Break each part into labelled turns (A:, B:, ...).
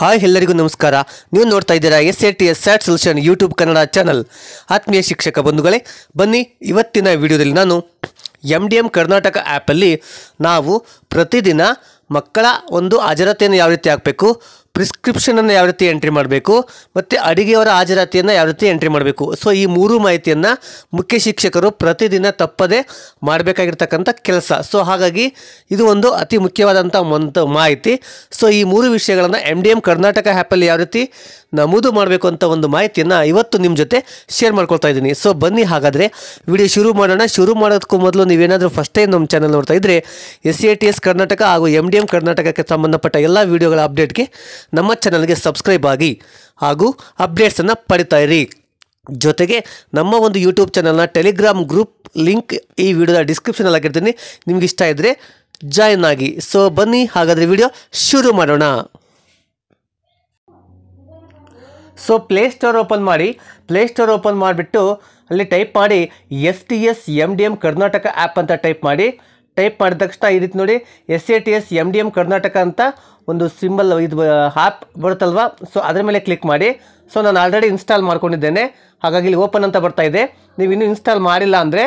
A: hi ಎಲ್ಲರಿಗೂ ನಮಸ್ಕಾರ ನೀವು ನೋಡ್ತಾ ಇದ್ದೀರಾ S A T S SAT solution YouTube Kannada channel ಆತ್ಮೀಯ ಶಿಕ್ಷಕ ಬಂಧುಗಳೇ ಬನ್ನಿ ಇವತ್ತಿನ ವಿಡಿಯೋದಲ್ಲಿ ನಾನು ಎಮ್ ಡಿ ಎಮ್ ಕರ್ನಾಟಕ ಆ್ಯಪಲ್ಲಿ ನಾವು ಪ್ರತಿದಿನ ಮಕ್ಕಳ ಒಂದು ಹಾಜರತೆಯನ್ನು ಯಾವ ರೀತಿ ಹಾಕಬೇಕು ಪ್ರಿಸ್ಕ್ರಿಪ್ಷನನ್ನು ಯಾವ ರೀತಿ ಎಂಟ್ರಿ ಮಾಡಬೇಕು ಮತ್ತು ಅಡುಗೆಯವರ ಹಾಜರಾತಿಯನ್ನು ಯಾವ ರೀತಿ ಎಂಟ್ರಿ ಮಾಡಬೇಕು ಸೊ ಈ ಮೂರು ಮಾಹಿತಿಯನ್ನು ಮುಖ್ಯ ಶಿಕ್ಷಕರು ಪ್ರತಿದಿನ ತಪ್ಪದೇ ಮಾಡಬೇಕಾಗಿರ್ತಕ್ಕಂಥ ಕೆಲಸ ಸೊ ಹಾಗಾಗಿ ಇದು ಒಂದು ಅತಿ ಮುಖ್ಯವಾದಂಥ ಒಂದು ಮಾಹಿತಿ ಸೊ ಈ ಮೂರು ವಿಷಯಗಳನ್ನು ಎಮ್ ಡಿ ಎಮ್ ಕರ್ನಾಟಕ ಆ್ಯಪಲ್ಲಿ ಯಾವ ರೀತಿ ನಮೂದು ಮಾಡಬೇಕು ಅಂತ ಒಂದು ಮಾಹಿತಿಯನ್ನು ಇವತ್ತು ನಿಮ್ಮ ಜೊತೆ ಶೇರ್ ಮಾಡ್ಕೊಳ್ತಾ ಇದ್ದೀನಿ ಸೊ ಬನ್ನಿ ಹಾಗಾದರೆ ವಿಡಿಯೋ ಶುರು ಮಾಡೋಣ ಶುರು ಮಾಡೋದಕ್ಕೂ ಮೊದಲು ನೀವೇನಾದರೂ ಫಸ್ಟ್ ಟೈಮ್ ನಮ್ಮ ಚಾನಲ್ ನೋಡ್ತಾ ಇದ್ದರೆ S A T S Karnataka ಹಾಗೂ ಎಮ್ ಡಿ ಎಮ್ ಕರ್ನಾಟಕಕ್ಕೆ ಸಂಬಂಧಪಟ್ಟ ಎಲ್ಲ ವಿಡಿಯೋಗಳ ಅಪ್ಡೇಟ್ಗೆ ನಮ್ಮ ಚಾನಲ್ಗೆ ಸಬ್ಸ್ಕ್ರೈಬ್ ಆಗಿ ಹಾಗೂ ಅಪ್ಡೇಟ್ಸನ್ನು ಪಡಿತಾ ಇರಿ ಜೊತೆಗೆ ನಮ್ಮ ಒಂದು ಯೂಟ್ಯೂಬ್ ಚಾನಲ್ನ ಟೆಲಿಗ್ರಾಮ್ ಗ್ರೂಪ್ ಲಿಂಕ್ ಈ ವಿಡಿಯೋದ ಡಿಸ್ಕ್ರಿಪ್ಷನಲ್ಲಿ ಹಾಕಿರ್ತೀನಿ ನಿಮ್ಗೆ ಇಷ್ಟ ಇದ್ದರೆ ಜಾಯ್ನ್ ಆಗಿ ಸೊ ಬನ್ನಿ ಹಾಗಾದರೆ ವಿಡಿಯೋ ಶುರು ಮಾಡೋಣ ಸೊ ಪ್ಲೇ ಸ್ಟೋರ್ ಓಪನ್ ಮಾಡಿ ಪ್ಲೇ ಸ್ಟೋರ್ ಓಪನ್ ಮಾಡಿಬಿಟ್ಟು ಅಲ್ಲಿ ಟೈಪ್ ಮಾಡಿ S T S M D M Karnataka app ಅಂತ ಟೈಪ್ ಮಾಡಿ ಟೈಪ್ ಮಾಡಿದ ತಕ್ಷಣ ಈ ರೀತಿ ನೋಡಿ S A T S M D M Karnataka ಅಂತ ಒಂದು ಸಿಂಬಲ್ ಇದು ಆ್ಯಪ್ ಬರುತ್ತಲ್ವ ಸೊ ಅದರ ಮೇಲೆ ಕ್ಲಿಕ್ ಮಾಡಿ ಸೊ ನಾನು ಆಲ್ರೆಡಿ ಇನ್ಸ್ಟಾಲ್ ಮಾಡ್ಕೊಂಡಿದ್ದೇನೆ ಹಾಗಾಗಿ ಇಲ್ಲಿ ಓಪನ್ ಅಂತ ಬರ್ತಾ ಇದೆ ನೀವು ಇನ್ನೂ ಇನ್ಸ್ಟಾಲ್ ಮಾಡಿಲ್ಲ ಅಂದರೆ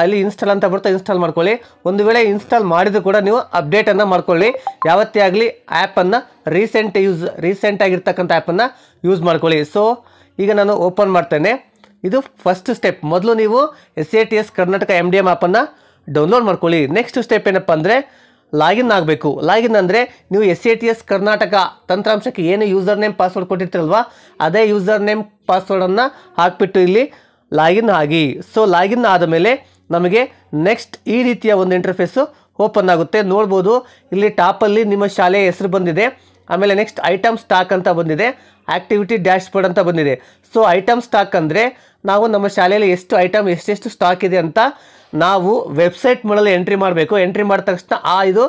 A: ಅಲ್ಲಿ ಇನ್ಸ್ಟಾಲ್ ಅಂತ ಬರುತ್ತೆ ಇನ್ಸ್ಟಾಲ್ ಮಾಡ್ಕೊಳ್ಳಿ ಒಂದು ವೇಳೆ ಇನ್ಸ್ಟಾಲ್ ಮಾಡಿದ್ರು ಕೂಡ ನೀವು ಅಪ್ಡೇಟನ್ನು ಮಾಡ್ಕೊಳ್ಳಿ ಯಾವತ್ತೇ ಆಗಲಿ ಆ್ಯಪನ್ನು ರೀಸೆಂಟ್ ಯೂಸ್ ರೀಸೆಂಟ್ ಆಗಿರ್ತಕ್ಕಂಥ ಆ್ಯಪನ್ನು ಯೂಸ್ ಮಾಡ್ಕೊಳ್ಳಿ ಸೊ ಈಗ ನಾನು ಓಪನ್ ಮಾಡ್ತೇನೆ ಇದು ಫಸ್ಟ್ ಸ್ಟೆಪ್ ಮೊದಲು ನೀವು S A T S Karnataka M D M ಆ್ಯಪನ್ನು ಡೌನ್ಲೋಡ್ ಮಾಡ್ಕೊಳ್ಳಿ ನೆಕ್ಸ್ಟ್ ಸ್ಟೆಪ್ ಏನಪ್ಪ ಅಂದರೆ ಲಾಗಿನ್ ಆಗಬೇಕು ಲಾಗಿನ್ ಅಂದರೆ ನೀವು S A T S Karnataka ತಂತ್ರಾಂಶಕ್ಕೆ ಏನು ಯೂಸರ್ ನೇಮ್ ಪಾಸ್ವರ್ಡ್ ಕೊಟ್ಟಿರ್ತಿರಲ್ವ ಅದೇ ಯೂಸರ್ ನೇಮ್ ಪಾಸ್ವರ್ಡನ್ನು ಹಾಕಿಬಿಟ್ಟು ಇಲ್ಲಿ ಲಾಗಿನ್ ಆಗಿ ಸೊ ಲಾಗಿನ್ ಆದಮೇಲೆ ನಮಗೆ ನೆಕ್ಸ್ಟ್ ಈ ರೀತಿಯ ಒಂದು ಇಂಟರ್ಫೇಸು ಓಪನ್ ಆಗುತ್ತೆ ನೋಡ್ಬೋದು ಇಲ್ಲಿ ಟಾಪಲ್ಲಿ ನಿಮ್ಮ ಶಾಲೆಯ ಹೆಸರು ಬಂದಿದೆ ಆಮೇಲೆ ನೆಕ್ಸ್ಟ್ ಐಟಮ್ ಸ್ಟಾಕ್ ಅಂತ ಬಂದಿದೆ ಆ್ಯಕ್ಟಿವಿಟಿ ಡ್ಯಾಶ್ ಬೋರ್ಡ್ ಅಂತ ಬಂದಿದೆ ಸೊ ಐಟಮ್ ಸ್ಟಾಕ್ ಅಂದರೆ ನಾವು ನಮ್ಮ ಶಾಲೆಯಲ್ಲಿ ಎಷ್ಟು ಐಟಮ್ ಎಷ್ಟೆಷ್ಟು ಸ್ಟಾಕ್ ಇದೆ ಅಂತ ನಾವು ವೆಬ್ಸೈಟ್ ಮೂಲಲ್ಲಿ ಎಂಟ್ರಿ ಮಾಡಬೇಕು ಎಂಟ್ರಿ ಮಾಡಿದ ತಕ್ಷಣ ಆ ಇದು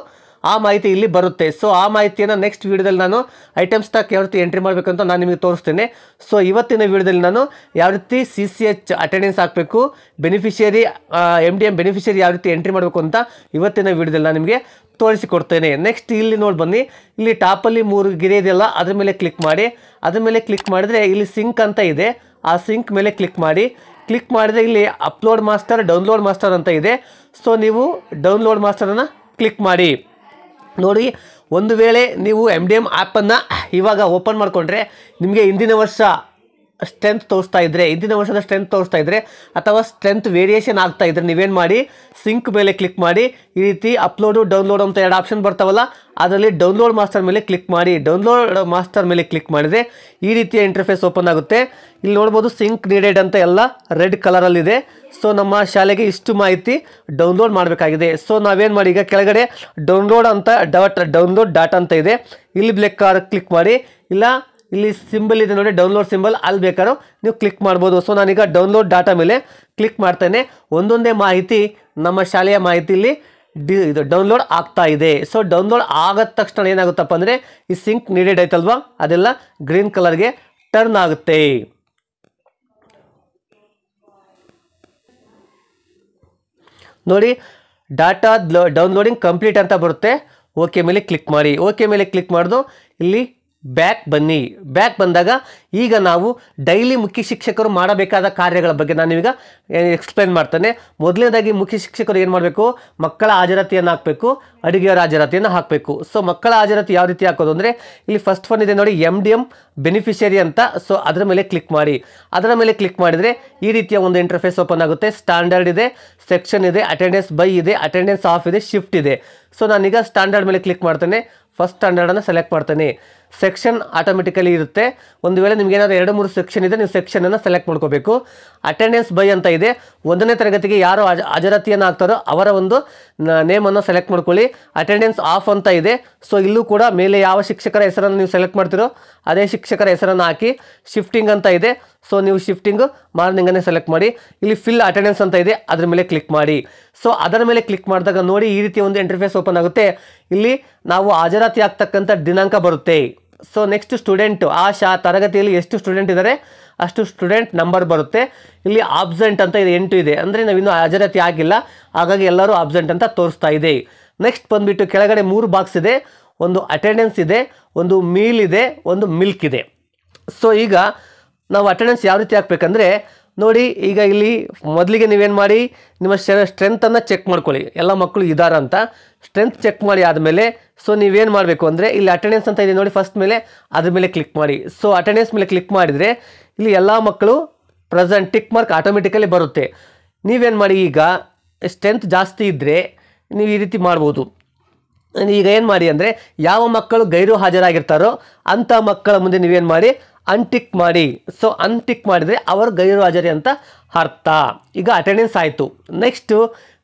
A: ಆ ಮಾಹಿತಿ ಇಲ್ಲಿ ಬರುತ್ತೆ ಸೊ ಆ ಮಾಹಿತಿಯನ್ನು ನೆಕ್ಸ್ಟ್ ವೀಡಿಯೋದಲ್ಲಿ ನಾನು ಐಟಮ್ ಸ್ಟಾಕ್ ಯಾವ ರೀತಿ ಎಂಟ್ರಿ ಮಾಡಬೇಕು ಅಂತ ನಾನು ನಿಮಗೆ ತೋರಿಸ್ತೇನೆ ಸೊ ಇವತ್ತಿನ ವೀಡಿಯೋದಲ್ಲಿ ನಾನು ಯಾವ ರೀತಿ ಸಿ ಸಿ ಎಚ್ ಅಟೆಂಡೆನ್ಸ್ ಹಾಕಬೇಕು beneficiary M D M beneficiary ಯಾವ ರೀತಿ ಎಂಟ್ರಿ ಮಾಡಬೇಕು ಅಂತ ಇವತ್ತಿನ ವೀಡಿಯೋದಲ್ಲಿ ನಾನು ನಿಮಗೆ ತೋರಿಸಿಕೊಡ್ತೇನೆ ನೆಕ್ಸ್ಟ್ ಇಲ್ಲಿ ನೋಡಿ ಬನ್ನಿ ಇಲ್ಲಿ ಟಾಪಲ್ಲಿ ಮೂರು ಗಿರಿ ಇದೆಯಲ್ಲ ಅದ್ರ ಮೇಲೆ ಕ್ಲಿಕ್ ಮಾಡಿ ಅದ್ರ ಮೇಲೆ ಕ್ಲಿಕ್ ಮಾಡಿದರೆ ಇಲ್ಲಿ ಸಿಂಕ್ ಅಂತ ಇದೆ ಆ ಸಿಂಕ್ ಮೇಲೆ ಕ್ಲಿಕ್ ಮಾಡಿ ಕ್ಲಿಕ್ ಮಾಡಿದರೆ ಇಲ್ಲಿ ಅಪ್ಲೋಡ್ ಮಾಸ್ಟರ್ ಡೌನ್ಲೋಡ್ ಮಾಸ್ಟರ್ ಅಂತ ಇದೆ ಸೊ ನೀವು ಡೌನ್ಲೋಡ್ ಮಾಸ್ಟರನ್ನು ಕ್ಲಿಕ್ ಮಾಡಿ ನೋಡಿ ಒಂದು ವೇಳೆ ನೀವು ಎಮ್ ಡಿ ಎಮ್ ಆ್ಯಪನ್ನು ಇವಾಗ ಓಪನ್ ಮಾಡಿಕೊಂಡ್ರೆ ನಿಮಗೆ ಹಿಂದಿನ ವರ್ಷ ಸ್ಟ್ರೆಂತ್ ತೋರಿಸ್ತಾ ಇದ್ದರೆ ಹಿಂದಿನ ವರ್ಷದ ಸ್ಟ್ರೆಂತ್ ತೋರಿಸ್ತಾ ಇದ್ರೆ ಅಥವಾ ಸ್ಟ್ರೆಂತ್ ವೇರಿಯೇಷನ್ ಆಗ್ತಾ ಇದ್ದರೆ ನೀವೇನು ಮಾಡಿ ಸಿಂಕ್ ಮೇಲೆ ಕ್ಲಿಕ್ ಮಾಡಿ ಈ ರೀತಿ ಅಪ್ಲೋಡು ಡೌನ್ಲೋಡ್ ಅಂತ ಎರಡು ಆಪ್ಷನ್ ಬರ್ತಾವಲ್ಲ ಅದರಲ್ಲಿ ಡೌನ್ಲೋಡ್ ಮಾಸ್ಟರ್ ಮೇಲೆ ಕ್ಲಿಕ್ ಮಾಡಿ ಡೌನ್ಲೋಡ್ ಮಾಸ್ಟರ್ ಮೇಲೆ ಕ್ಲಿಕ್ ಮಾಡಿದರೆ ಈ ರೀತಿಯ ಇಂಟರ್ಫೇಸ್ ಓಪನ್ ಆಗುತ್ತೆ ಇಲ್ಲಿ ನೋಡ್ಬೋದು ಸಿಂಕ್ ನೀಡೆಡ್ ಅಂತ ಎಲ್ಲ ರೆಡ್ ಕಲರಲ್ಲಿದೆ ಸೊ ನಮ್ಮ ಶಾಲೆಗೆ ಇಷ್ಟು ಮಾಹಿತಿ ಡೌನ್ಲೋಡ್ ಮಾಡಬೇಕಾಗಿದೆ ಸೊ ನಾವೇನು ಮಾಡಿ ಈಗ ಕೆಳಗಡೆ ಡೌನ್ಲೋಡ್ ಅಂತ ಡಾಟ್ ಡೌನ್ಲೋಡ್ ಡಾಟ್ ಅಂತ ಇದೆ ಇಲ್ಲಿ ಬ್ಲೆಕ್ ಕ್ಲಿಕ್ ಮಾಡಿ ಇಲ್ಲ ಇಲ್ಲಿ ಸಿಂಬಲ್ ಇದೆ ನೋಡಿ ಡೌನ್ಲೋಡ್ ಸಿಂಬಲ್ ಅಲ್ಲಿ ಬೇಕಾದ್ರೂ ನೀವು ಕ್ಲಿಕ್ ಮಾಡ್ಬೋದು ಸೊ ನಾನೀಗ ಡೌನ್ಲೋಡ್ ಡಾಟಾ ಮೇಲೆ ಕ್ಲಿಕ್ ಮಾಡ್ತೇನೆ ಒಂದೊಂದೇ ಮಾಹಿತಿ ನಮ್ಮ ಶಾಲೆಯ ಮಾಹಿತಿಯಲ್ಲಿ ಡಿ ಇದು ಡೌನ್ಲೋಡ್ ಆಗ್ತಾ ಇದೆ ಸೊ ಡೌನ್ಲೋಡ್ ಆಗದ ತಕ್ಷಣ ಏನಾಗುತ್ತಪ್ಪ ಅಂದರೆ ಈ ಸಿಂಕ್ ನೀಡೆಡ್ ಐತಲ್ವಾ ಅದೆಲ್ಲ ಗ್ರೀನ್ ಕಲರ್ಗೆ ಟರ್ನ್ ಆಗುತ್ತೆ ನೋಡಿ ಡಾಟಾ ಡೌನ್ಲೋಡಿಂಗ್ ಕಂಪ್ಲೀಟ್ ಅಂತ ಬರುತ್ತೆ ಓಕೆ ಮೇಲೆ ಕ್ಲಿಕ್ ಮಾಡಿ ಓಕೆ ಮೇಲೆ ಕ್ಲಿಕ್ ಮಾಡಿದ್ರು ಇಲ್ಲಿ ಬ್ಯಾಕ್ ಬನ್ನಿ ಬ್ಯಾಕ್ ಬಂದಾಗ ಈಗ ನಾವು ಡೈಲಿ ಮುಖ್ಯ ಶಿಕ್ಷಕರು ಮಾಡಬೇಕಾದ ಕಾರ್ಯಗಳ ಬಗ್ಗೆ ನಾನೀಗ ಎಕ್ಸ್ಪ್ಲೇನ್ ಮಾಡ್ತೇನೆ ಮೊದಲನೇದಾಗಿ ಮುಖ್ಯ ಶಿಕ್ಷಕರು ಏನು ಮಾಡಬೇಕು ಮಕ್ಕಳ ಹಾಜರಾತಿಯನ್ನು ಹಾಕಬೇಕು ಅಡುಗೆಯವರ ಹಾಜರಾತಿಯನ್ನು ಹಾಕಬೇಕು ಸೊ ಮಕ್ಕಳ ಹಾಜರಾತಿ ಯಾವ ರೀತಿ ಹಾಕೋದು ಅಂದರೆ ಇಲ್ಲಿ ಫಸ್ಟ್ ಒನ್ ಇದೆ ನೋಡಿ ಎಮ್ ಡಿ ಎಮ್ ಬೆನಿಫಿಷರಿ ಅಂತ ಸೊ ಅದರ ಮೇಲೆ ಕ್ಲಿಕ್ ಮಾಡಿ ಅದರ ಮೇಲೆ ಕ್ಲಿಕ್ ಮಾಡಿದರೆ ಈ ರೀತಿಯ ಒಂದು ಇಂಟರ್ಫೇಸ್ ಓಪನ್ ಆಗುತ್ತೆ ಸ್ಟ್ಯಾಂಡರ್ಡ್ ಇದೆ ಸೆಕ್ಷನ್ ಇದೆ ಅಟೆಂಡೆನ್ಸ್ ಬೈ ಇದೆ ಅಟೆಂಡೆನ್ಸ್ ಆಫ್ ಇದೆ ಶಿಫ್ಟ್ ಇದೆ ಸೊ ನಾನೀಗ ಸ್ಟ್ಯಾಂಡರ್ಡ್ ಮೇಲೆ ಕ್ಲಿಕ್ ಮಾಡ್ತೇನೆ ಫಸ್ಟ್ ಸ್ಟ್ಯಾಂಡರ್ಡನ್ನು ಸೆಲೆಕ್ಟ್ ಮಾಡ್ತೇನೆ ಸೆಕ್ಷನ್ ಆಟೋಮೆಟಿಕಲಿ ಇರುತ್ತೆ ಒಂದು ವೇಳೆ ನಿಮ್ಗೆ ಏನಾದರೂ ಎರಡು ಮೂರು ಸೆಕ್ಷನ್ ಇದೆ ನೀವು ಸೆಕ್ಷನನ್ನು ಸೆಲೆಕ್ಟ್ ಮಾಡ್ಕೋಬೇಕು ಅಟೆಂಡೆನ್ಸ್ ಬೈ ಅಂತ ಇದೆ ಒಂದನೇ ತರಗತಿಗೆ ಯಾರು ಹಾಜರಾತಿಯನ್ನು ಹಾಕ್ತಾರೋ ಅವರ ಒಂದು ನೇಮನ್ನು ಸೆಲೆಕ್ಟ್ ಮಾಡ್ಕೊಳ್ಳಿ ಅಟೆಂಡೆನ್ಸ್ ಆಫ್ ಅಂತ ಇದೆ ಸೊ ಇಲ್ಲೂ ಕೂಡ ಮೇಲೆ ಯಾವ ಶಿಕ್ಷಕರ ಹೆಸರನ್ನು ನೀವು ಸೆಲೆಕ್ಟ್ ಮಾಡ್ತೀರೋ ಅದೇ ಶಿಕ್ಷಕರ ಹೆಸರನ್ನು ಹಾಕಿ ಶಿಫ್ಟಿಂಗ್ ಅಂತ ಇದೆ ಸೊ ನೀವು ಶಿಫ್ಟಿಂಗ್ ಮಾರ್ನಿಂಗನ್ನೇ ಸೆಲೆಕ್ಟ್ ಮಾಡಿ ಇಲ್ಲಿ ಫಿಲ್ ಅಟೆಂಡೆನ್ಸ್ ಅಂತ ಇದೆ ಅದರ ಮೇಲೆ ಕ್ಲಿಕ್ ಮಾಡಿ ಸೊ ಅದರ ಮೇಲೆ ಕ್ಲಿಕ್ ಮಾಡಿದಾಗ ನೋಡಿ ಈ ರೀತಿ ಒಂದು ಇಂಟರ್ಫೇಸ್ ಓಪನ್ ಆಗುತ್ತೆ ಇಲ್ಲಿ ನಾವು ಹಾಜರಾತಿ ಆಗ್ತಕ್ಕಂಥ ದಿನಾಂಕ ಬರುತ್ತೆ ಸೊ ನೆಕ್ಸ್ಟ್ ಸ್ಟೂಡೆಂಟ್ ಆ ಶಾ ತರಗತಿಯಲ್ಲಿ ಎಷ್ಟು ಸ್ಟೂಡೆಂಟ್ ಇದ್ದಾರೆ ಅಷ್ಟು ಸ್ಟೂಡೆಂಟ್ ನಂಬರ್ ಬರುತ್ತೆ ಇಲ್ಲಿ ಆಬ್ಸೆಂಟ್ ಅಂತ ಇದೆ ಎಂಟು ಇದೆ ಅಂದರೆ ಇನ್ನೂ ಹಾಜರಾತಿ ಆಗಿಲ್ಲ ಹಾಗಾಗಿ ಎಲ್ಲರೂ ಆಬ್ಸೆಂಟ್ ಅಂತ ತೋರಿಸ್ತಾ ಇದೆ ನೆಕ್ಸ್ಟ್ ಬಂದುಬಿಟ್ಟು ಕೆಳಗಡೆ ಮೂರು ಬಾಕ್ಸ್ ಇದೆ ಒಂದು ಅಟೆಂಡೆನ್ಸ್ ಇದೆ ಒಂದು ಮೀಲ್ ಇದೆ ಒಂದು ಮಿಲ್ಕ್ ಇದೆ ಸೊ ಈಗ ನಾವು ಅಟೆಂಡೆನ್ಸ್ ಯಾವ ರೀತಿ ಹಾಕ್ಬೇಕಂದ್ರೆ ನೋಡಿ ಈಗ ಇಲ್ಲಿ ಮೊದಲಿಗೆ ನೀವೇನು ಮಾಡಿ ನಿಮ್ಮ ಸ್ಟ್ರೆಂತನ್ನು ಚೆಕ್ ಮಾಡ್ಕೊಳ್ಳಿ ಎಲ್ಲ ಮಕ್ಕಳು ಇದ್ದಾರ ಅಂತ ಸ್ಟ್ರೆಂತ್ ಚೆಕ್ ಮಾಡಿ ಆದಮೇಲೆ ಸೊ ನೀವೇನು ಮಾಡಬೇಕು ಅಂದರೆ ಇಲ್ಲಿ ಅಟೆಂಡೆನ್ಸ್ ಅಂತ ಇದೆ ನೋಡಿ ಫಸ್ಟ್ ಮೇಲೆ ಅದ್ರ ಮೇಲೆ ಕ್ಲಿಕ್ ಮಾಡಿ ಸೊ ಅಟೆಂಡೆನ್ಸ್ ಮೇಲೆ ಕ್ಲಿಕ್ ಮಾಡಿದರೆ ಇಲ್ಲಿ ಎಲ್ಲ ಮಕ್ಕಳು ಪ್ರೆಸೆಂಟ್ ಟಿಕ್ ಮಾರ್ಕ್ ಆಟೋಮೆಟಿಕಲಿ ಬರುತ್ತೆ ನೀವೇನು ಮಾಡಿ ಈಗ ಸ್ಟ್ರೆಂತ್ ಜಾಸ್ತಿ ಇದ್ದರೆ ನೀವು ಈ ರೀತಿ ಮಾಡ್ಬೋದು ಈಗ ಏನು ಮಾಡಿ ಅಂದರೆ ಯಾವ ಮಕ್ಕಳು ಗೈರು ಹಾಜರಾಗಿರ್ತಾರೋ ಅಂಥ ಮಕ್ಕಳ ಮುಂದೆ ನೀವೇನು ಮಾಡಿ ಅನ್ಟಿಕ್ ಮಾಡಿ ಸೊ ಅನ್ಟಿಕ್ ಮಾಡಿದರೆ ಅವರು ಗೈರು ಹಾಜರಿ ಅಂತ ಅರ್ಥ ಈಗ ಅಟೆಂಡೆನ್ಸ್ ಆಯಿತು next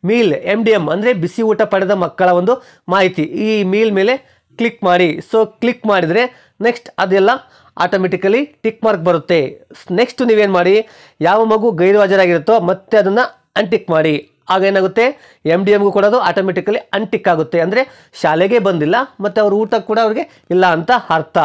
A: meal M D M ಅಂದರೆ ಬಿಸಿ ಊಟ ಪಡೆದ ಮಕ್ಕಳ ಒಂದು ಮಾಹಿತಿ ಈ ಮೀಲ್ ಮೇಲೆ ಕ್ಲಿಕ್ ಮಾಡಿ ಸೊ ಕ್ಲಿಕ್ ಮಾಡಿದರೆ ನೆಕ್ಸ್ಟ್ ಅದೆಲ್ಲ ಆಟೋಮೆಟಿಕಲಿ ಟಿಕ್ ಮಾರ್ಕ್ ಬರುತ್ತೆ ನೆಕ್ಸ್ಟ್ ನೀವೇನು ಮಾಡಿ ಯಾವ ಮಗು ಗೈರು ಹಾಜರಾಗಿರುತ್ತೋ ಮತ್ತೆ ಅದನ್ನು ಅನ್ಟಿಕ್ ಮಾಡಿ ಆಗ ಏನಾಗುತ್ತೆ ಎಮ್ ಡಿ ಎಮ್ಗೂ ಕೊಡೋದು ಅದು ಆಟೋಮೆಟಿಕಲಿ ಅನ್ಟಿಕ್ ಆಗುತ್ತೆ ಅಂದರೆ ಶಾಲೆಗೆ ಬಂದಿಲ್ಲ ಮತ್ತು ಅವ್ರ ಊಟ ಕೂಡ ಅವ್ರಿಗೆ ಇಲ್ಲ ಅಂತ ಅರ್ಥ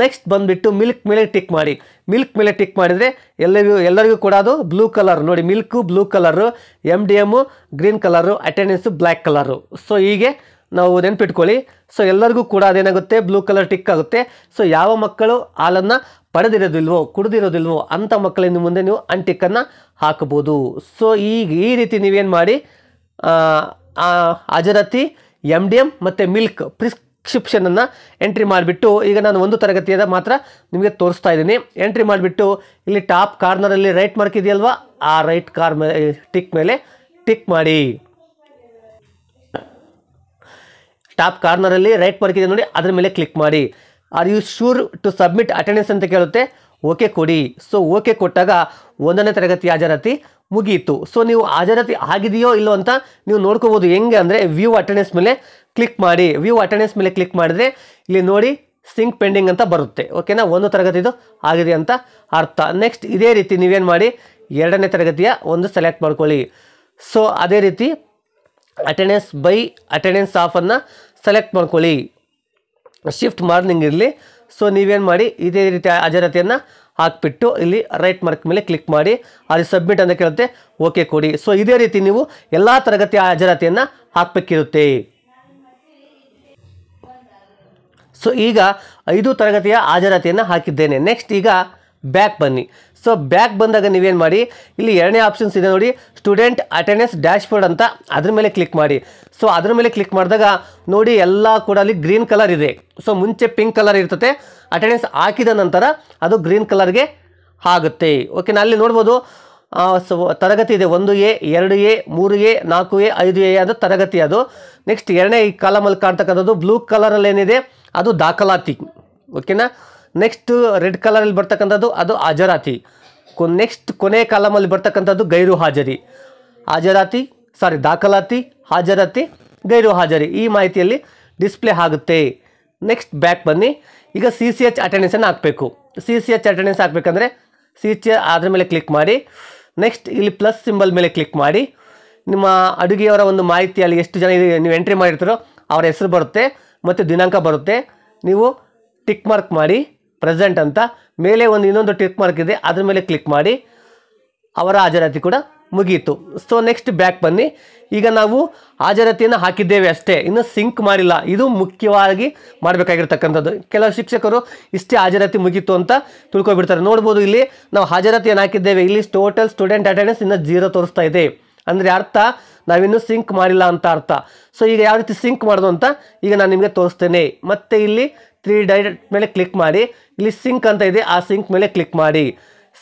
A: ನೆಕ್ಸ್ಟ್ ಬಂದುಬಿಟ್ಟು ಮಿಲ್ಕ್ ಮೇಲೆ ಟಿಕ್ ಮಾಡಿ ಮಿಲ್ಕ್ ಮೇಲೆ ಟಿಕ್ ಮಾಡಿದರೆ ಎಲ್ಲರಿಗೂ ಎಲ್ಲರಿಗೂ ಕೂಡ ಅದು ಬ್ಲೂ ಕಲರ್ ನೋಡಿ milk blue colour M D M green colour attendance black colour so ಹೀಗೆ ನಾವು ನೆನ್ಪಿಟ್ಕೊಳ್ಳಿ ಸೊ ಎಲ್ಲರಿಗೂ ಕೂಡ ಅದೇನಾಗುತ್ತೆ ಬ್ಲೂ ಕಲರ್ ಟಿಕ್ ಆಗುತ್ತೆ ಸೊ ಯಾವ ಮಕ್ಕಳು ಹಾಲನ್ನು ಪಡೆದಿರೋದಿಲ್ವೋ ಕುಡಿದಿರೋದಿಲ್ವೋ ಅಂಥ ಮಕ್ಕಳಿಂದ ಮುಂದೆ ನೀವು ಟಿಕ್ಕನ್ನು ಹಾಕಬಹುದು ಸೊ ಈಗ ಈ ರೀತಿ ನೀವೇನು ಮಾಡಿ ಅಜರತಿ ಎಮ್ ಡಿ ಎಮ್ ಮತ್ತು ಮಿಲ್ಕ್ ಪ್ರಿಸ್ಕ್ರಿಪ್ಷನನ್ನು ಎಂಟ್ರಿ ಮಾಡಿಬಿಟ್ಟು ಈಗ ನಾನು ಒಂದು ತರಗತಿಯದ ಮಾತ್ರ ನಿಮಗೆ ತೋರಿಸ್ತಾ ಇದ್ದೀನಿ ಎಂಟ್ರಿ ಮಾಡಿಬಿಟ್ಟು ಇಲ್ಲಿ ಟಾಪ್ ಕಾರ್ನರಲ್ಲಿ ರೈಟ್ ಮಾರ್ಕ್ ಇದೆಯಲ್ವಾ ಆ ರೈಟ್ ಕಾರ್ ಟಿಕ್ ಮೇಲೆ ಟಿಕ್ ಮಾಡಿ ಟಾಪ್ ಕಾರ್ನರಲ್ಲಿ ರೈಟ್ ಮಾರ್ಕ್ ಇದೆ ನೋಡಿ ಅದರ ಮೇಲೆ ಕ್ಲಿಕ್ ಮಾಡಿ are you sure to submit attendance ಅಂತ ಕೇಳುತ್ತೆ ಓಕೆ ಕೊಡಿ ಸೊ ಓಕೆ ಕೊಟ್ಟಾಗ ಒಂದನೇ ತರಗತಿ ಹಾಜರಾತಿ ಮುಗಿಯಿತು ಸೊ ನೀವು ಹಾಜರಾತಿ ಆಗಿದೆಯೋ ಇಲ್ಲೋ ಅಂತ ನೀವು ನೋಡ್ಕೋಬೋದು ಹೆಂಗೆ ಅಂದರೆ ವ್ಯೂ ಅಟೆಂಡೆನ್ಸ್ ಮೇಲೆ ಕ್ಲಿಕ್ ಮಾಡಿ ವ್ಯೂ ಅಟೆಂಡೆನ್ಸ್ ಮೇಲೆ ಕ್ಲಿಕ್ ಮಾಡಿದ್ರೆ ಇಲ್ಲಿ ನೋಡಿ ಸಿಂಕ್ ಪೆಂಡಿಂಗ್ ಅಂತ ಬರುತ್ತೆ ಓಕೆನಾ ಒಂದು ತರಗತಿದು ಆಗಿದೆ ಅಂತ ಅರ್ಥ ನೆಕ್ಸ್ಟ್ ಇದೇ ರೀತಿ ನೀವೇನು ಮಾಡಿ ಎರಡನೇ ತರಗತಿಯ ಒಂದು ಸೆಲೆಕ್ಟ್ ಮಾಡ್ಕೊಳ್ಳಿ ಸೊ ಅದೇ ರೀತಿ ಅಟೆಂಡೆನ್ಸ್ ಬೈ ಅಟೆಂಡೆನ್ಸ್ ಆಫನ್ನು ಸೆಲೆಕ್ಟ್ ಮಾಡ್ಕೊಳ್ಳಿ ಶಿಫ್ಟ್ ಮಾರ್ನಿಂಗ್ ಇರಲಿ ಸೊ ನೀವೇನು ಮಾಡಿ ಇದೇ ರೀತಿ ಹಾಜರಾತಿಯನ್ನು ಹಾಕ್ಬಿಟ್ಟು ಇಲ್ಲಿ ರೈಟ್ ಮಾರ್ಕ್ ಮೇಲೆ ಕ್ಲಿಕ್ ಮಾಡಿ ಅಲ್ಲಿ ಸಬ್ಮಿಟ್ ಅಂತ ಕೇಳುತ್ತೆ ಓಕೆ ಕೊಡಿ ಸೊ ಇದೇ ರೀತಿ ನೀವು ಎಲ್ಲ ತರಗತಿಯ ಹಾಜರಾತಿಯನ್ನು ಹಾಕಬೇಕಿರುತ್ತೆ ಸೊ ಈಗ ಐದು ತರಗತಿಯ ಹಾಜರಾತಿಯನ್ನು ಹಾಕಿದ್ದೇನೆ ನೆಕ್ಸ್ಟ್ ಈಗ ಬ್ಯಾಕ್ ಬನ್ನಿ ಸೊ ಬ್ಯಾಕ್ ಬಂದಾಗ ನೀವೇನು ಮಾಡಿ ಇಲ್ಲಿ ಎರಡನೇ ಆಪ್ಷನ್ಸ್ ಇದೆ ನೋಡಿ ಸ್ಟೂಡೆಂಟ್ ಅಟೆಂಡೆನ್ಸ್ ಡ್ಯಾಶ್ ಬೋರ್ಡ್ ಅಂತ ಅದ್ರ ಮೇಲೆ ಕ್ಲಿಕ್ ಮಾಡಿ ಸೊ ಅದ್ರ ಮೇಲೆ ಕ್ಲಿಕ್ ಮಾಡಿದಾಗ ನೋಡಿ ಎಲ್ಲ ಕೂಡ ಅಲ್ಲಿ ಗ್ರೀನ್ ಕಲರ್ ಇದೆ ಸೊ ಮುಂಚೆ ಪಿಂಕ್ ಕಲರ್ ಇರ್ತದೆ ಅಟೆಂಡೆನ್ಸ್ ಹಾಕಿದ ನಂತರ ಅದು ಗ್ರೀನ್ ಕಲರ್ಗೆ ಆಗುತ್ತೆ ಓಕೆ ಅಲ್ಲಿ ನೋಡ್ಬೋದು ಸೊ ತರಗತಿ ಇದೆ ಒಂದು ಎ ಎರಡು ಎ ಮೂರು ಎ ನಾಲ್ಕು ಎ ಐದು ಎ ಅದು ತರಗತಿ ಅದು ನೆಕ್ಸ್ಟ್ ಎರಡನೇ ಈ ಕಾಲಮಲ್ಲಿ ಕಾಣ್ತಕ್ಕಂಥದ್ದು ಬ್ಲೂ ಕಲರಲ್ಲಿ ಏನಿದೆ ಅದು ದಾಖಲಾತಿ ಓಕೆನಾ ನೆಕ್ಸ್ಟ್ ರೆಡ್ ಕಲರಲ್ಲಿ ಬರ್ತಕ್ಕಂಥದ್ದು ಅದು ಹಾಜರಾತಿ ನೆಕ್ಸ್ಟ್ ಕೊನೆಯ ಕಾಲಮಲ್ಲಿ ಬರ್ತಕ್ಕಂಥದ್ದು ಗೈರು ಹಾಜರಿ ಹಾಜರಾತಿ ಸಾರಿ ದಾಖಲಾತಿ ಹಾಜರಾತಿ ಗೈರು ಹಾಜರಿ ಈ ಮಾಹಿತಿಯಲ್ಲಿ ಡಿಸ್ಪ್ಲೇ ಆಗುತ್ತೆ ನೆಕ್ಸ್ಟ್ ಬ್ಯಾಕ್ ಬನ್ನಿ ಈಗ ಸಿ ಸಿ ಎಚ್ ಅಟೆಂಡೆನ್ಸನ್ನು ಹಾಕಬೇಕು ಸಿ ಸಿ ಎಚ್ ಅಟೆಂಡೆನ್ಸ್ ಹಾಕಬೇಕಂದ್ರೆ ಸಿ ಎಚ್ ಅದ್ರ ಮೇಲೆ ಕ್ಲಿಕ್ ಮಾಡಿ ನೆಕ್ಸ್ಟ್ ಇಲ್ಲಿ ಪ್ಲಸ್ ಸಿಂಬಲ್ ಮೇಲೆ ಕ್ಲಿಕ್ ಮಾಡಿ ನಿಮ್ಮ ಅಡುಗೆಯವರ ಒಂದು ಮಾಹಿತಿ ಅಲ್ಲಿ ಎಷ್ಟು ಜನ ನೀವು ಎಂಟ್ರಿ ಮಾಡಿರ್ತೀರೋ ಅವರ ಹೆಸರು ಬರುತ್ತೆ ಮತ್ತು ದಿನಾಂಕ ಬರುತ್ತೆ ನೀವು ಟಿಕ್ ಮಾರ್ಕ್ ಮಾಡಿ ಪ್ರೆಸೆಂಟ್ ಅಂತ ಮೇಲೆ ಒಂದು ಇನ್ನೊಂದು ಟಿಕ್ ಮಾರ್ಕ್ ಇದೆ ಅದ್ರ ಮೇಲೆ ಕ್ಲಿಕ್ ಮಾಡಿ ಅವರ ಹಾಜರಾತಿ ಕೂಡ ಮುಗಿಯಿತು ಸೊ ನೆಕ್ಸ್ಟ್ ಬ್ಯಾಕ್ ಬನ್ನಿ ಈಗ ನಾವು ಹಾಜರಾತಿಯನ್ನು ಹಾಕಿದ್ದೇವೆ ಅಷ್ಟೇ ಇನ್ನು ಸಿಂಕ್ ಮಾಡಿಲ್ಲ ಇದು ಮುಖ್ಯವಾಗಿ ಮಾಡಬೇಕಾಗಿರ್ತಕ್ಕಂಥದ್ದು ಕೆಲವು ಶಿಕ್ಷಕರು ಇಷ್ಟೇ ಹಾಜರಾತಿ ಮುಗೀತು ಅಂತ ತಿಳ್ಕೊಬಿಡ್ತಾರೆ ನೋಡ್ಬೋದು ಇಲ್ಲಿ ನಾವು ಹಾಜರಾತಿಯನ್ನು ಹಾಕಿದ್ದೇವೆ ಇಲ್ಲಿ ಟೋಟಲ್ ಸ್ಟೂಡೆಂಟ್ ಅಟೆಂಡೆನ್ಸ್ ಇನ್ನು ಜೀರೋ ತೋರಿಸ್ತಾ ಇದೆ ಅಂದರೆ ಅರ್ಥ ನಾವಿನ್ನೂ ಸಿಂಕ್ ಮಾಡಿಲ್ಲ ಅಂತ ಅರ್ಥ ಸೊ ಈಗ ಯಾವ ರೀತಿ ಸಿಂಕ್ ಮಾಡೋದು ಅಂತ ಈಗ ನಾನು ನಿಮಗೆ ತೋರಿಸ್ತೇನೆ ಮತ್ತು ಇಲ್ಲಿ ತ್ರೀ ಡೈರೆಕ್ಟ್ ಮೇಲೆ ಕ್ಲಿಕ್ ಮಾಡಿ ಇಲ್ಲಿ ಸಿಂಕ್ ಅಂತ ಇದೆ ಆ ಸಿಂಕ್ ಮೇಲೆ ಕ್ಲಿಕ್ ಮಾಡಿ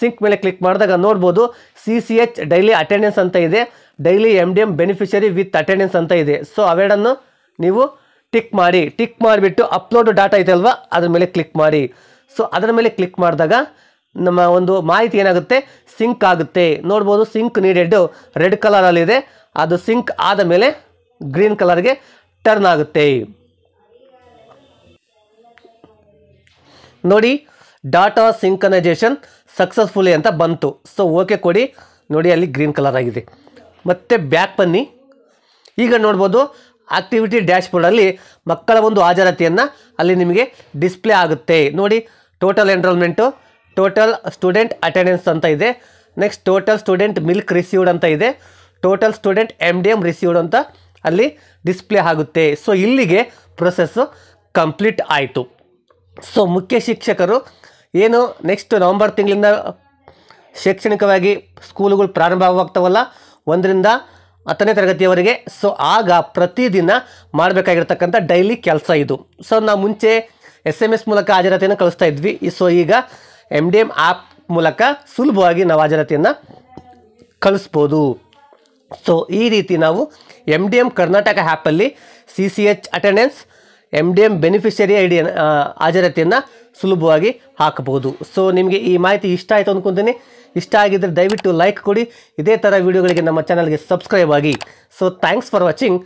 A: ಸಿಂಕ್ ಮೇಲೆ ಕ್ಲಿಕ್ ಮಾಡಿದಾಗ ನೋಡ್ಬೋದು C C H daily attendance ಅಂತ ಇದೆ daily M D M beneficiary with attendance ಅಂತ ಇದೆ ಸೊ ಅವೆರಡನ್ನು ನೀವು ಟಿಕ್ ಮಾಡಿ ಟಿಕ್ ಮಾಡಿಬಿಟ್ಟು ಅಪ್ಲೋಡ್ ಡಾಟಾ ಇದೆ ಅಲ್ವಾ ಅದ್ರ ಮೇಲೆ ಕ್ಲಿಕ್ ಮಾಡಿ ಸೊ ಅದರ ಮೇಲೆ ಕ್ಲಿಕ್ ಮಾಡಿದಾಗ ನಮ್ಮ ಒಂದು ಮಾಹಿತಿ ಏನಾಗುತ್ತೆ ಸಿಂಕ್ ಆಗುತ್ತೆ ನೋಡ್ಬೋದು ಸಿಂಕ್ ನೀಡೆಡ್ಡು ರೆಡ್ ಕಲರಲ್ಲಿದೆ ಅದು ಸಿಂಕ್ ಆದ ಮೇಲೆ ಗ್ರೀನ್ ಕಲರ್ಗೆ ಟರ್ನ್ ಆಗುತ್ತೆ ನೋಡಿ ಡಾಟಾ ಸಿಂಕನೈಜೇಷನ್ ಸಕ್ಸಸ್ಫುಲಿ ಅಂತ ಬಂತು ಸೊ ಓಕೆ ಕೊಡಿ ನೋಡಿ ಅಲ್ಲಿ ಗ್ರೀನ್ ಕಲರ್ ಆಗಿದೆ ಮತ್ತೆ ಬ್ಯಾಕ್ ಬನ್ನಿ ಈಗ ನೋಡ್ಬೋದು ಆಕ್ಟಿವಿಟಿ ಡ್ಯಾಶ್ ಬೋರ್ಡಲ್ಲಿ ಮಕ್ಕಳ ಒಂದು ಹಾಜರಾತಿಯನ್ನು ಅಲ್ಲಿ ನಿಮಗೆ ಡಿಸ್ಪ್ಲೇ ಆಗುತ್ತೆ ನೋಡಿ total enrolment total student attendance ಅಂತ ಇದೆ next total student milk received ಅಂತ ಇದೆ total student M D M received ಅಂತ ಅಲ್ಲಿ ಡಿಸ್ಪ್ಲೇ ಆಗುತ್ತೆ ಸೊ ಇಲ್ಲಿಗೆ ಪ್ರೊಸೆಸ್ಸು ಕಂಪ್ಲೀಟ್ ಆಯಿತು ಸೊ ಮುಖ್ಯ ಶಿಕ್ಷಕರು ಏನು ನೆಕ್ಸ್ಟ್ ನವಂಬರ್ ತಿಂಗಳಿಂದ ಶೈಕ್ಷಣಿಕವಾಗಿ ಸ್ಕೂಲುಗಳು ಪ್ರಾರಂಭ ಆಗ್ತಾವಲ್ಲ ಒಂದರಿಂದ ಹತ್ತನೇ ತರಗತಿಯವರೆಗೆ ಸೊ ಆಗ ಪ್ರತಿದಿನ ಮಾಡಬೇಕಾಗಿರ್ತಕ್ಕಂಥ ಡೈಲಿ ಕೆಲಸ ಇದು ಸೊ ನಾವು ಮುಂಚೆ ಎಸ್ ಎಮ್ ಎಸ್ ಮೂಲಕ ಹಾಜರಾತಿಯನ್ನು ಕಳಿಸ್ತಾ ಇದ್ವಿ ಸೊ ಈಗ ಎಮ್ ಡಿ ಎಮ್ ಆ್ಯಪ್ ಮೂಲಕ ಸುಲಭವಾಗಿ ನಾವು ಹಾಜರಾತಿಯನ್ನು ಕಳಿಸ್ಬೋದು ಸೊ ಈ ರೀತಿ ನಾವು ಎಮ್ ಡಿ ಎಮ್ ಕರ್ನಾಟಕ ಆ್ಯಪಲ್ಲಿ C C H attendance M D M beneficiary I ಡಿಯನ್ನು ಹಾಜರಾತಿಯನ್ನು ಸುಲಭವಾಗಿ ಹಾಕಬಹುದು ಸೊ ನಿಮಗೆ ಈ ಮಾಹಿತಿ ಇಷ್ಟ ಆಯಿತು ಅಂದ್ಕೊತೀನಿ ಇಷ್ಟ ಆಗಿದ್ದರೆ ದಯವಿಟ್ಟು ಲೈಕ್ ಕೊಡಿ ಇದೇ ಥರ ವೀಡಿಯೋಗಳಿಗೆ ನಮ್ಮ ಚಾನಲ್ಗೆ ಸಬ್ಸ್ಕ್ರೈಬ್ ಆಗಿ ಸೊ ಥ್ಯಾಂಕ್ಸ್ ಫಾರ್ ವಾಚಿಂಗ್